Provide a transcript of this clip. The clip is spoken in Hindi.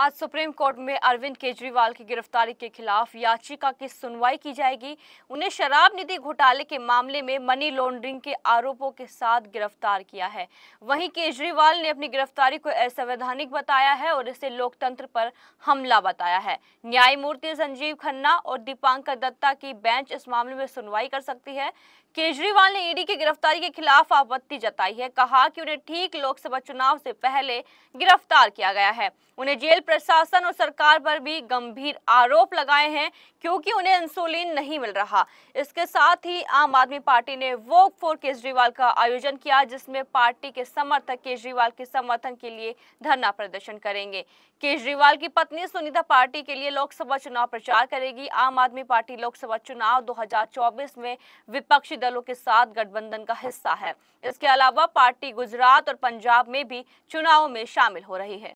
आज सुप्रीम कोर्ट में अरविंद केजरीवाल की गिरफ्तारी के खिलाफ याचिका की सुनवाई की जाएगी उन्हें शराब निधि घोटाले के मामले में मनी लॉन्ड्रिंग के आरोपों के साथ गिरफ्तार किया है वहीं केजरीवाल ने अपनी गिरफ्तारी को असंवैधानिक बताया है और इसे लोकतंत्र पर हमला बताया है न्यायमूर्ति संजीव खन्ना और दीपांकर दत्ता की बेंच इस मामले में सुनवाई कर सकती है केजरीवाल ने ईडी की गिरफ्तारी के खिलाफ आपत्ति जताई है कहा कि उन्हें ठीक लोकसभा चुनाव से पहले गिरफ्तार किया गया है उन्हें जेल प्रशासन और सरकार पर भी गंभीर आरोप लगाए हैं क्योंकि उन्हें इंसुलिन नहीं मिल रहा इसके साथ ही आम आदमी पार्टी ने वोक फॉर केजरीवाल का आयोजन किया जिसमें पार्टी के समर्थक केजरीवाल के समर्थन के लिए धरना प्रदर्शन करेंगे केजरीवाल की पत्नी सुनीता पार्टी के लिए लोकसभा चुनाव प्रचार करेगी आम आदमी पार्टी लोकसभा चुनाव दो में विपक्षी दलों के साथ गठबंधन का हिस्सा है इसके अलावा पार्टी गुजरात और पंजाब में भी चुनाव में शामिल हो रही है